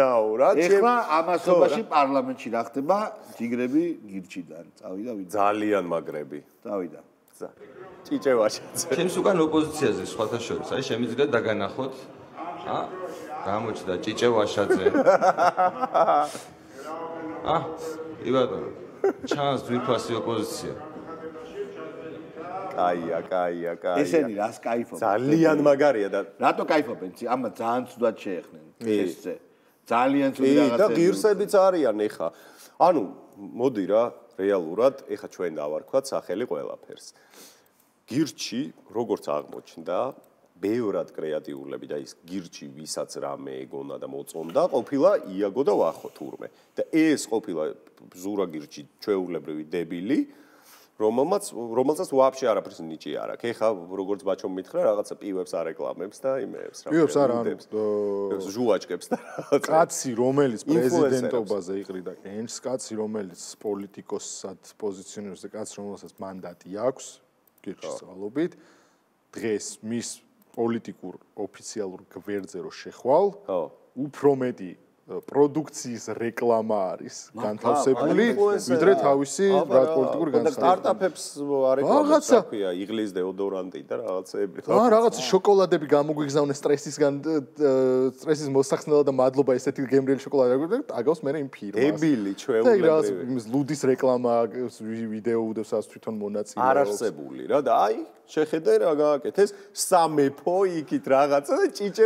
ნაო რა ეხლა ამასობაში პარლამენტში რა ხდება ჯიგრები გირჩიდან წავიდა ვიდა ძალიან მაგრები წავიდა ჭიჭე ვაჭაძე ჩემს უკან ოპოზიციაზე სხვათა შორის აი შემიძლია დაგანახოთ ა გამოჩდა ჭიჭე ვაჭაძე ა იბატო ჩანს ძვირფასი ოპოზიცია აია, აია, აია. ესენი რას кайფობენ? ძალიან მაგარია და რატო кайფობენ? ამა ძალიან ცუდად შეეხნენ ესე. ძალიან ძული რაღაცა. კი და ღირსებიც არიან ეხა. ანუ მოდი რა რეალურად ეხა ჩვენ დავარქვათ სახელი ყველაფერს. გირჩი როგორც აღმოჩნდა ბევრად კრეატიულები და ის გირჩი ვისაც რამე ეგონა და მოწონდა ყოფილა იაგო და ვახო თურმე და ეს ყოფილა ზურა გირჩი ჩეულებრივი დებილი რომელმაც რომელსაც ვაფშე არაფერს ნიჭი არ აქვს. ეხა როგორც ბაჩომ მითხრა, რაღაცა პივებს არეკლამებს და იმეებს რა. პივებს არ ამბებს. ეს ჟუაჭკებს და კაცი რომელიც პრეზიდენტობაზე იყრიდა, ენს კაცი რომელიც პოლიტიკოსად პოზიციონირებს და კაცს რომელსაც მანდატი აქვს, კიდევ ცალობით დღეს მის პოლიტიკურ ოფიციალურ გვერდზე რო შეხვალ, ხო, უფრო მეტი პროდუქციის რეკლამა არის განთავსებული ვიდრე თავისი რა პოლიტიკური განცდა. სტარტაპებს არეკლამაცია იგლის დეოდორანტი და რაღაცები. აა რაღაც შოკოლადები გამოგვიგზავნეს სტრესისგან სტრესის მოსახსნელად და მადლობა ესეთი გემრიელი შოკოლადი აგვიგზავნეს და აგავს მე იმ ფირმას. დებილი ჩვეულებრივი. და რაღაც იმის ლუდის რეკლამა ვიდეო უდევს ასე თვითონ მონაცემს. არარსებული რა და აი შეხედე რა გააკეთეს სამეფო იქით რაღაცა და ჭიჭე